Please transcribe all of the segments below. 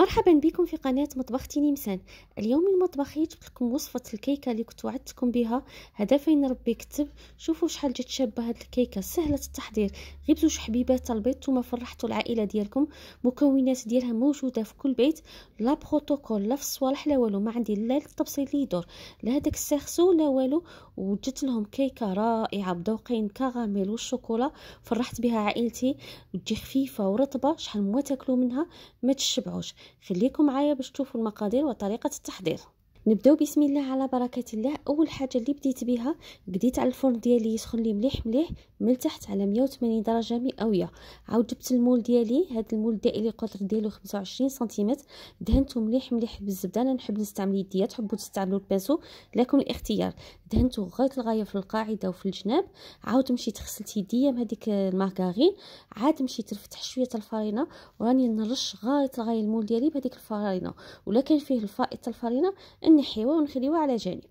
مرحبا بكم في قناة مطبخ نمسان اليوم المطبخ جبت لكم وصفة الكيكة اللي كنت وعدتكم بها هذا فين ربي كتب شوفوا شحال جات شابة هاد الكيكة سهلة التحضير غير بزوج حبيبات البيض ثم فرحتوا العائلة ديالكم مكونات ديالها موجودة في كل بيت لا بروتوكول لا في الصوالح لا والو ما عندي لا الطبسيل اللي يدور لا هذاك الساخسو لا والو وجدت لهم كيكة رائعة بذوقين كراميل والشوكولا فرحت بها عائلتي وتجي خفيفة ورطبة شحال ما تاكلوا منها ما تشبعوش خليكم معايا باش تشوفوا المقادير وطريقه التحضير نبداو بسم الله على بركه الله اول حاجه اللي بديت بها بديت على الفرن ديالي يسخن لي مليح مليح من تحت على 180 درجه مئويه عاود جبت المول ديالي هذا المول الدائري القطر ديالو 25 سنتيمتر دهنته مليح مليح بالزبده انا نحب نستعمل يديا تحبوا تستعملوا الباسو لكم الاختيار دهنته غايه الغايه في القاعده وفي الجناب عاود مشيت غسلت يديا بهذيك المارغرين عاد مشيت رفتح شويه الفرينه وراني نرش غايه الغايه المول ديالي بهذيك الفرينه ولا كان فيه الفائض الفرينه نحيوها ونخليوها على جانب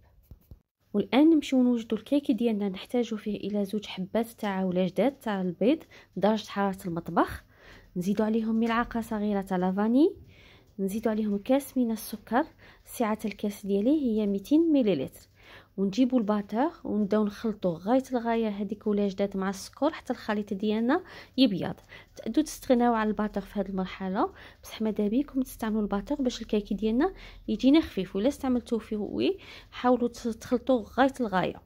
والان نمشيو نوجدو الكيك ديالنا نحتاجو فيه الى زوج حبات تاع ولا جداد تاع البيض درجه حراره المطبخ نزيدو عليهم ملعقه صغيره تاع لافاني نزيدو عليهم كاس من السكر سعه الكاس ديالي هي 200 مليلتر ونجيبو الباتر ونبداو نخلطو غايه الغايه هذيك ولا جداد مع السكر حتى الخليط ديالنا يبيض تقدو تستغناو على الباتر في هذه المرحله بصح ماذا تستعملو تستعملوا باش الكاكي ديالنا يجينا خفيف ولا استعملتوه في وي حاولوا تخلطو غايه الغايه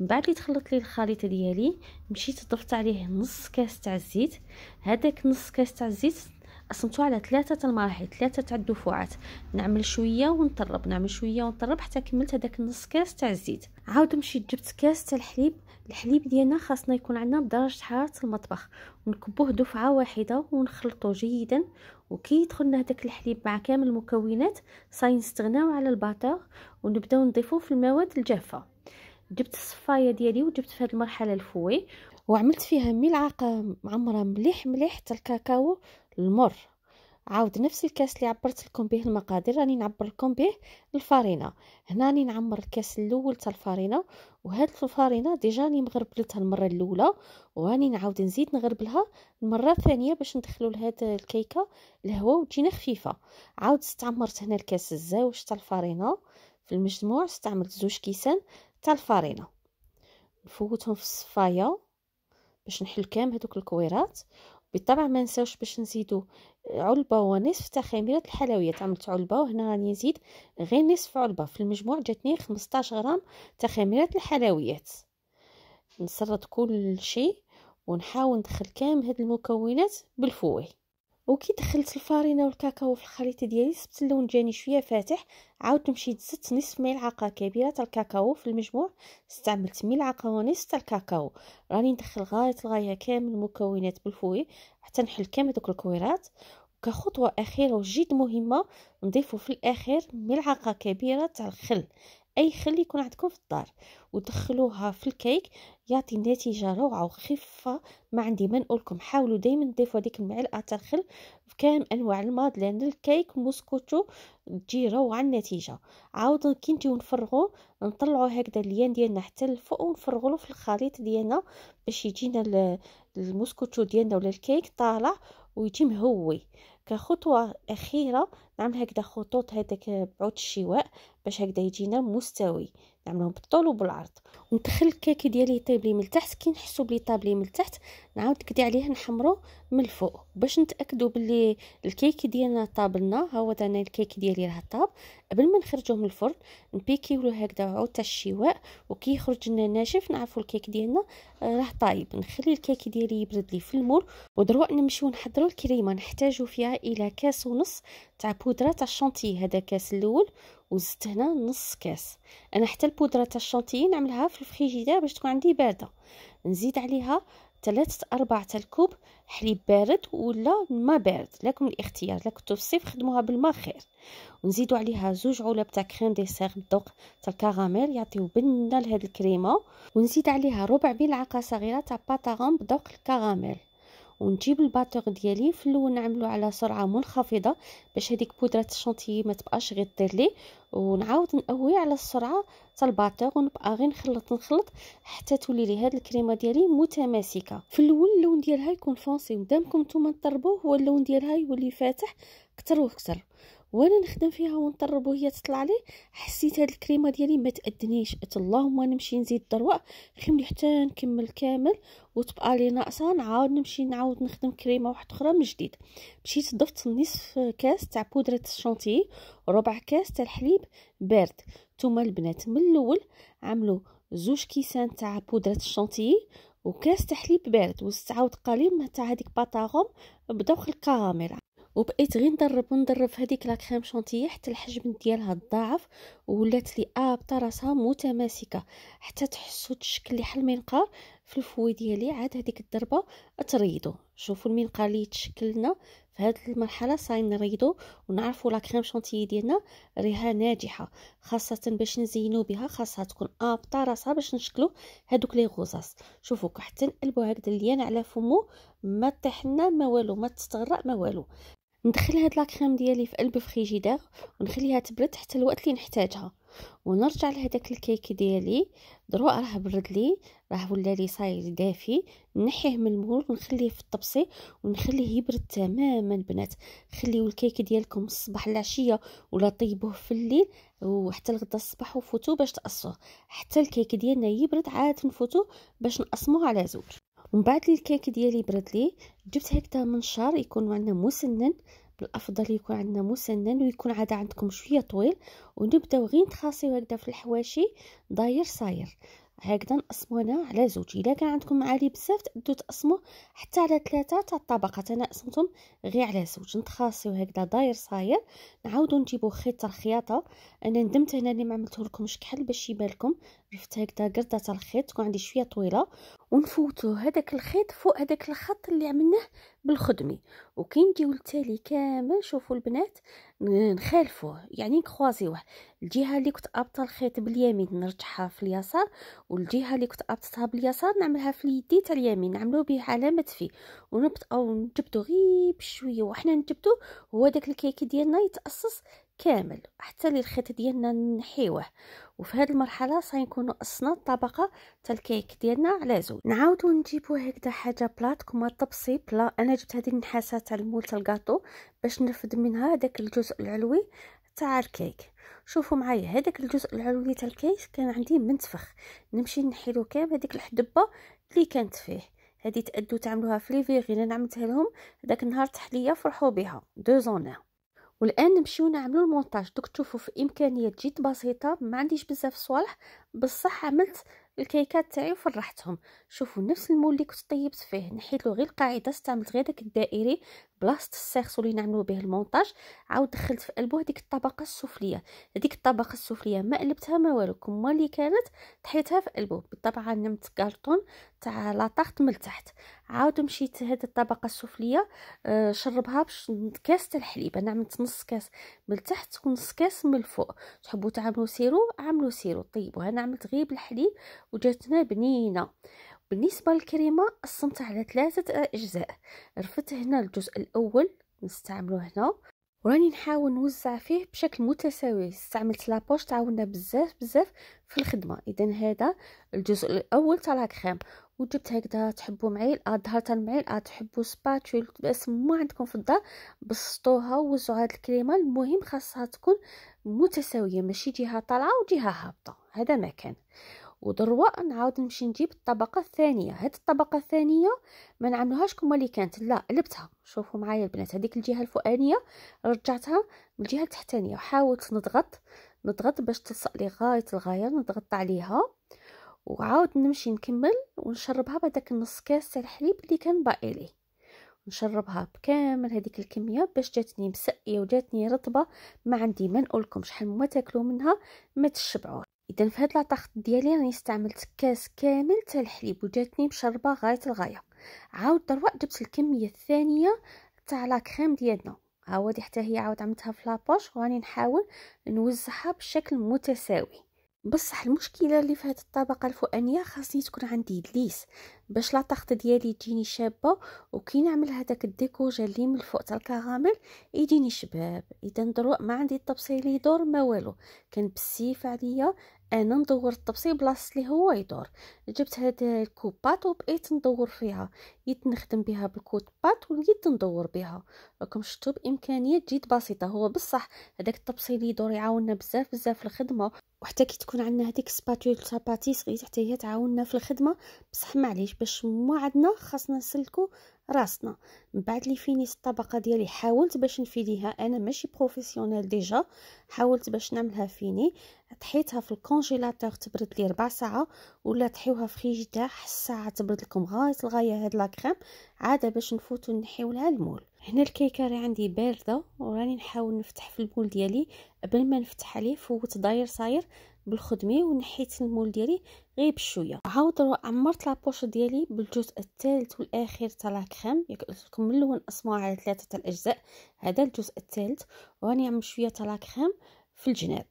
من بعد اللي تخلط لي الخليط ديالي مشيت ضفت عليه نص كاس تاع الزيت هذاك نص كاس تاع الزيت قسمتو على ثلاثة المراحل ثلاثة تاع الدفوعات نعمل شوية ونطرب نعمل شوية ونطرب حتى كملت هذاك نص كاس تاع الزيت عاود مشيت جبت كاس تاع الحليب الحليب ديالنا خاصنا يكون عندنا بدرجة حرارة المطبخ ونكبوه دفعة واحدة ونخلطوه جيدا وكي يدخلنا هذاك الحليب مع كامل المكونات صاي نستغناو على الباتور ونبداو نضيفو في المواد الجافة جبت الصفايه ديالي وجبت في هذه المرحله الفوي وعملت فيها ملعقه معمره مليح مليح تاع الكاكاو المر عاود نفس الكاس اللي عبرت لكم به المقادير راني نعبر لكم به الفارينه هنا راني نعمر الكاس الاول تاع الفارينه وهاد الفارينه ديجا راني مغربلتها المره الاولى وراني نعاود نزيد نغربلها المره الثانيه باش ندخلوا لهاد الكيكه الهواء وتجينا خفيفه عاود استعمرت هنا الكاس الزاوج تاع الفارينه في المجموع استعملت زوج كيسان تاع الفارينه نفوتهم في الصفايه باش نحل كامل هذوك الكويرات بالطبع ما نساوش باش نزيدو علبه ونصف تاع خميره الحلويات عملت علبه وهنا راني نزيد غير نصف علبه في المجموع جاتني 15 غرام تاع خميره الحلويات نسرط كل شيء ونحاول ندخل كامل هاد المكونات بالفوي وكي دخلت الفارينه والكاكاو في الخليط ديالي سبت اللون جاني شويه فاتح عاودت مشيت زدت نصف ملعقه كبيره تاع الكاكاو في المجموع استعملت ملعقه ونص تاع الكاكاو راني ندخل غايه الغايه كامل المكونات بالفوي حتى نحل كامل دوك الكويرات كخطوه اخيره وجد مهمه نضيفه في الاخير ملعقه كبيره تاع الخل اي خلي يكون عندكم في الدار ودخلوها في الكيك يعطي نتيجه روعه وخفه ما عندي ما نقولكم حاولوا دائما تضيفوا هذيك المعلقه تاع الخل في كام انواع المادلين الكيك موسكوتو تجي روعه النتيجه عاودوا كي نجيو نفرغوا نطلعوا هكذا اليان ديالنا حتى الفوق ونفرغوه في الخليط ديالنا باش يجينا الموسكوتو ديالنا ولا الكيك طالع ويجي مهوي كخطوة أخيرة نعمل هكذا خطوط هذاك بعود الشواء باش هكذا يجينا مستوي نعملهم بالطول وبالعرض وندخل الكاكي ديالي يطيب لي من التحت كي نحسو بلي طاب لي من التحت نعاود كدي عليه نحمرو من الفوق باش نتاكدوا بلي الكيكي ديالنا طاب لنا ها هو انا الكيكي ديالي راه طاب قبل ما نخرجوه من الفرن نبيكيولو هكذا عاود تاع الشواء وكي يخرج لنا ناشف نعرفوا الكيك ديالنا آه، راه طايب نخلي الكيك ديالي يبرد لي في المول ودروا نمشيو نحضروا الكريمه نحتاجو فيها الى كاس ونص تاع بودره تاع الشونتي هذا كاس الاول وزدت هنا نص كاس انا حتى البودره تاع الشونتيي نعملها في الفريجيدير باش تكون عندي بارده نزيد عليها ثلاثة أربعة الكوب حليب بارد ولا ما بارد لكم الاختيار لكنتو في الصيف خدموها بالماء خير ونزيدوا عليها زوج علب تاع كريم ديسير بالذوق تاع الكراميل يعطيو بنه لهاد الكريمه ونزيد عليها ربع ملعقه صغيره تاع باتاغون بذوق الكراميل ونجيب الباتوغ ديالي في الاول نعملو على سرعه منخفضه باش هذيك بودره الشونتيي ما تبقاش غير دير لي ونعاود نقوي على السرعه حتى الباتور ونبقى غير نخلط نخلط حتى تولي لي هاد الكريمه ديالي متماسكه في الاول اللون ديالها يكون فونسي مادامكم نتوما تضربوه هو اللون ديالها يولي فاتح كتر وكتر وانا نخدم فيها ونطرب وهي تطلع لي حسيت هاد الكريمه ديالي ما تادنيش اللهم نمشي نزيد الدروة خملي حتى نكمل كامل وتبقى لي ناقصه نعاود نمشي نعاود نخدم كريمه واحده اخرى من جديد مشيت ضفت نصف كاس تاع بودره الشونتي ربع كاس تاع الحليب بارد ثم البنات من الاول عملوا زوج كيسان تاع بودره الشونتي وكاس تاع حليب بارد واستعاود قليل تاع هذيك باتاغوم بداو الكراميل وبقيت غير ندرب وندرب في هذيك لا كريم شونتيي حتى الحجم ديالها تضاعف ولات لي هابطه راسها متماسكه حتى تحسوا الشكل اللي حل منقار في الفوي ديالي عاد هذيك الضربه تريدو شوفوا المنقار اللي تشكلنا في هذه المرحله صاين نريدو ونعرفوا لا كريم شونتيي ديالنا ريها ناجحه خاصه باش نزينو بها خاصها تكون هابطه راسها باش نشكلو هذوك لي غوزاس شوفوا حتى نقلبو هكذا ليان على فمو ما طيح لنا ما والو ما تستغرق ما والو ندخل هاد لاكريم ديالي في قلب فريجيدير ونخليها تبرد حتى الوقت اللي نحتاجها ونرجع لهداك الكيك ديالي دروا راه برد لي راه ولا لي صاير دافي نحيه من المول ونخليه في الطبسي ونخليه يبرد تماما البنات خليو الكيك ديالكم الصباح العشيه ولا طيبوه في الليل وحتى الغدا الصباح وفوتو باش تقصوه حتى الكيك ديالنا يبرد عاد نفوتو باش نقسموه على زوج ومن بعد الكيك ديالي برد لي جبت هكذا منشار يكون عندنا مسنن بالافضل يكون عندنا مسنن ويكون عاد عندكم شويه طويل ونبداو غير نتخاصيو هكذا في الحواشي داير صاير هكذا نقسمو انا على زوج الا كان عندكم عالي بزاف تقدروا تقسمو حتى على ثلاثه تاع الطبقات انا قسمتهم غير على زوج نتخاصيو هكذا داير صاير نعاودو نجيبو خيط الخياطه انا ندمت هنا اللي ما عملته لكم باش يبان لكم عرفت هكذا قرده الخيط تكون عندي شويه طويله ونفوتو هذاك الخيط فوق هذاك الخط اللي عملناه بالخدمي وكي نجيو التالي كامل شوفوا البنات نخالفوه يعني نكروزيوه الجهه اللي كنت ابطه الخيط باليمين نرجعها في اليسار والجهه اللي كنت ابطتها باليسار نعملها في اليد تاع اليمين نعملو به علامه في ونبداو نجبدو غير بشويه وحنا نجبدو هو داك الكيكي ديالنا يتاسس كامل حتى للخيط ديالنا نحيوه وفي هذه المرحله سينكونوا قصنا الطبقه تاع الكيك ديالنا على زوج نعاودو نجيبو هكذا حاجه بلاط كما طبسي بلا انا جبت هذه النحاسه تاع المول تاع الكاطو باش نرفد منها داك الجزء العلوي تاع الكيك شوفوا معايا هذاك الجزء العلوي تاع الكيك كان عندي منتفخ نمشي نحيلو كامل هذيك الحدبه اللي كانت فيه هذه تادو تعملوها في ليفيغي انا عملتها لهم داك النهار تحليه فرحوا بها دو زونير والان نمشيو نعملو المونتاج دوك تشوفوا في امكانيات جد بسيطه ما عنديش بزاف صوالح بصح عملت الكيكات تاعي وفرحتهم شوفوا نفس المول اللي كنت طيبت فيه نحيت له غير القاعده استعملت غير داك الدائري بلاصه السيرسو اللي نعملو به المونتاج عاود دخلت في قلبه هذيك الطبقه السفليه هذيك الطبقه السفليه ما قلبتها ما والو كما اللي كانت طحيتها في قلبه بالطبع نمت كارطون تاع لاطارت من التحت عاود مشيت هذه الطبقه السفليه آه شربها كاس تاع الحليب انا عملت نص كاس من التحت ونص كاس من الفوق تحبوا تعملوا سيرو عملوا سيرو طيبوا انا عملت غير بالحليب وجاتنا بنينه بالنسبة للكريمة قسمتها على ثلاثة أجزاء رفدت هنا الجزء الأول نستعملو هنا وراني نحاول نوزع فيه بشكل متساوي استعملت لابوش تعاوننا بزاف بزاف في الخدمه اذا هذا الجزء الاول تاع لاكريم وجبت هكذا تحبوا معي آه، تاع معي آه، تحبوا سباتول بس ما عندكم في الدار بسطوها ووزعوا هاد الكريمه المهم خاصها تكون متساويه ماشي جهه طالعه وجهه هابطه هذا ما كان ودروا نعاود نمشي نجيب الطبقه الثانيه هاد الطبقه الثانيه ما نعملوهاش كما اللي كانت لا قلبتها شوفوا معايا البنات هذيك الجهه الفوقانيه رجعتها للجهه التحتانيه وحاولت نضغط نضغط باش تلصق لي غايه الغايه نضغط عليها وعاود نمشي نكمل ونشربها بهذاك النص كاس تاع الحليب اللي كان باقي لي نشربها بكامل هذيك الكميه باش جاتني مسقيه وجاتني رطبه ما عندي ما نقولكم شحال ما تاكلوا منها ما تشبعوش اذا في هاد لاطاخت ديالي راني استعملت كاس كامل تاع الحليب وجاتني مشربه غايه الغايه عاود دروا جبت الكميه الثانيه تاع لا كريم ديالنا ها هو حتى هي عاود عملتها في لابوش وراني نحاول نوزعها بشكل متساوي بصح المشكله اللي في هذه الطبقه الفوقانيه خاصني تكون عندي دليس باش لاطاخت ديالي تجيني شابه وكي نعمل هذاك الديكوجا اللي من الفوق تاع الكراميل يجيني شباب اذا ندرو ما عندي الطبسيل يدور ما والو كان بالسيف عليا انا ندور الطبسيل بلاصه اللي هو يدور جبت هاد الكوبات وبقيت ندور فيها يد نخدم بها بالكوبات وليت ندور بها راكم شفتوا بامكانيه جد بسيطه هو بصح هذاك الطبسيل يدور يعاوننا بزاف بزاف في الخدمه وحتى كي تكون عندنا هذيك سباتول سباتيس غير حتى هي تعاوننا في الخدمه بصح معليش باش ما عندنا خاصنا نسلكو راسنا من بعد لي فينيس الطبقه ديالي حاولت باش نفيديها انا ماشي بروفيسيونيل ديجا حاولت باش نعملها فيني طحيتها في الكونجيلاتور تبرد لي ربع ساعه ولا طحيوها في فريجيدير ساعه تبرد لكم غايه الغايه هاد لاكريم عاده باش نفوتو نحيو لها المول هنا الكيكه راه عندي بارده وراني نحاول نفتح في المول ديالي قبل ما نفتح عليه فوت داير صاير بالخدمه ونحيت المول ديالي غير بشويه عاود عمرت لابوش ديالي بالجزء الثالث والاخير تاع لاكريم ياك قلت لكم من الاول نقسموها على ثلاثه تاع الاجزاء هذا الجزء الثالث وراني عم شويه تاع لاكريم في الجناب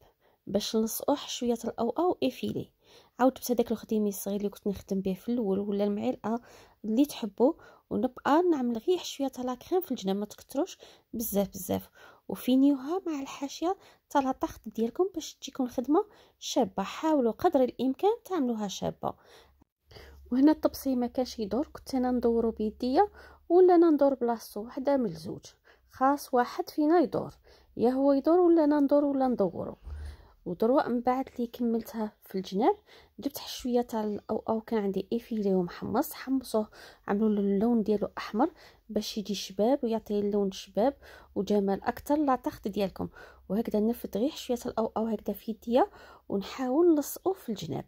باش نلصقوه شويه تاع الاوقه وافيلي عاود جبت هذاك الخديمي الصغير اللي كنت نخدم به في الاول ولا المعلقه اللي تحبوا ونبقى نعمل غير حشويه تاع لاكريم في الجناب ما تكتروش بزاف بزاف وفينيوها مع الحاشيه تاع لاطاخت ديالكم باش تجيكم الخدمه شابه حاولوا قدر الامكان تعملوها شابه وهنا الطبسي ما كانش يدور كنت انا ندورو بيديا ولا انا ندور بلاصتو وحده من الزوج خاص واحد فينا يدور يا هو يدور ولا انا ندور ولا ندورو ودروا من بعد اللي كملتها في الجناب جبت شويه تاع او او كان عندي افيلي ومحمص حمصوه عملوا له اللون ديالو احمر باش يجي شباب ويعطي اللون شباب وجمال اكثر لاطاخت ديالكم وهكذا نفد غير شويه او او هكذا في يديا ونحاول نلصقو في الجناب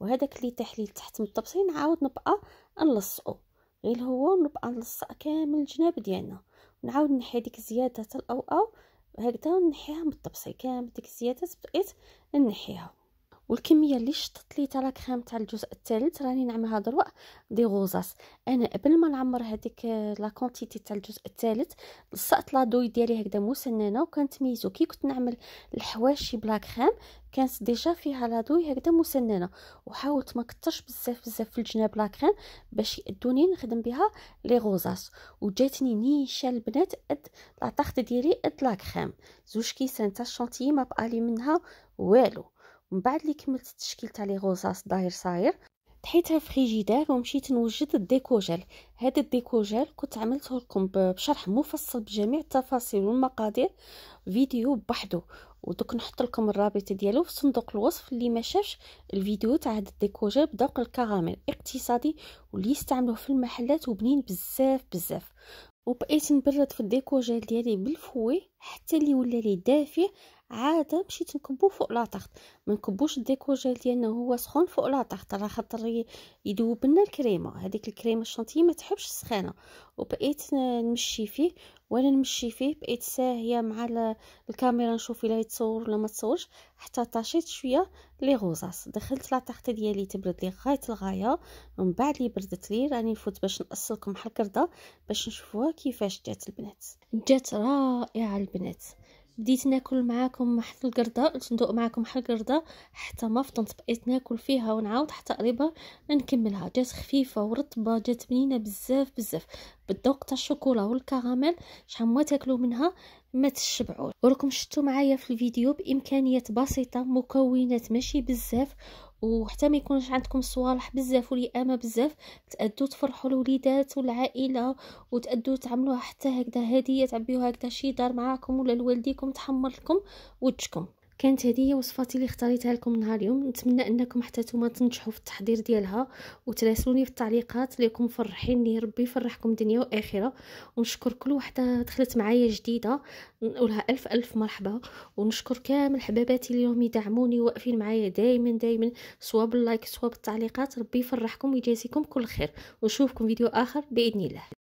وهذاك اللي تحليل تحت من الطبسين نعاود نبقى نلصقو غير هو نبقى نلصق كامل الجناب ديالنا نعاود نحي ديك زياده تاع او هكذا نحيها من الطبسي كامل ديك السياده بدات نحيها والكميه اللي شطت لي لا كريم تاع الجزء الثالث راني نعملها دروك دي غوزاس انا قبل ما نعمر هذيك آه، لا كونتيتي تاع الجزء الثالث لصقت لا دوي ديالي هكذا مسننه وكانت ميزو كي كنت نعمل الحواشي بلا كريم كانت ديجا فيها لا دوي هكذا مسننه وحاولت ما كثرش بزاف بزاف في الجناب لا كريم باش يادوني نخدم بها لي غوزاس وجاتني نيشه البنات قد لا ديالي قد لا كريم زوج كيسان تاع الشونتيي ما بقالي منها والو من بعد اللي كملت التشكيل تاع لي غوزاس داير صاير طحيتها فريجيدار ومشيت نوجد الديكوجيل هذا الديكوجيل كنت عملته لكم بشرح مفصل بجميع التفاصيل والمقادير فيديو بوحدو ودوك نحط لكم الرابط ديالو في صندوق الوصف اللي ما شافش الفيديو تاع هذا الديكوجيل بذوق الكراميل اقتصادي واللي يستعملوه في المحلات وبنين بزاف بزاف وبقيت نبرد في الديكوجيل ديالي بالفوي حتى اللي ولا لي دافئ عاده مشيت نكبو فوق لاطاخت ما نكبوش الديكوجيل ديالنا هو سخون فوق لاطاخت راه خاطر يذوب لنا الكريمه هذيك الكريمه الشانتي ما تحبش السخانه وبقيت نمشي فيه وانا نمشي فيه بقيت ساهيه مع الكاميرا نشوف الا يتصور ولا ما تصورش حتى طاشيت شويه لي غوزاس دخلت لاطاخت ديالي تبرد لي غايه الغايه ومن بعد لي بردت لي راني نفوت باش نقص لكم الكرده باش نشوفوها كيفاش جات البنات جات رائعه البنات بديت ناكل معاكم حتى القرده ندوق معاكم حتى القرده حتى ما فطنت بقيت ناكل فيها ونعاود حتى قريبه نكملها جات خفيفه ورطبه جات بنينه بزاف بزاف بالذوق تاع الشوكولا والكراميل شحال ما تاكلوا منها ما تشبعوش وراكم شفتوا معايا في الفيديو بامكانيات بسيطه مكونات ماشي بزاف وحتى ما يكونش عندكم صوالح بزاف واليأمة بزاف تأدوا تفرحوا الوليدات والعائلة وتأدوا تعملوها حتى هكذا هدية تعبيوها هكذا شي دار معاكم ولا لوالديكم تحمر لكم وجهكم كانت هذه هي وصفاتي اللي اختاريتها لكم نهار اليوم نتمنى انكم حتى نتوما تنجحوا في التحضير ديالها وتراسلوني في التعليقات ليكم فرحيني ربي يفرحكم دنيا واخره ونشكر كل وحده دخلت معايا جديده نقولها الف الف مرحبا ونشكر كامل حباباتي اليوم يدعموني واقفين معايا دائما دائما سواء باللايك سواء بالتعليقات ربي يفرحكم ويجازيكم كل خير ونشوفكم فيديو اخر باذن الله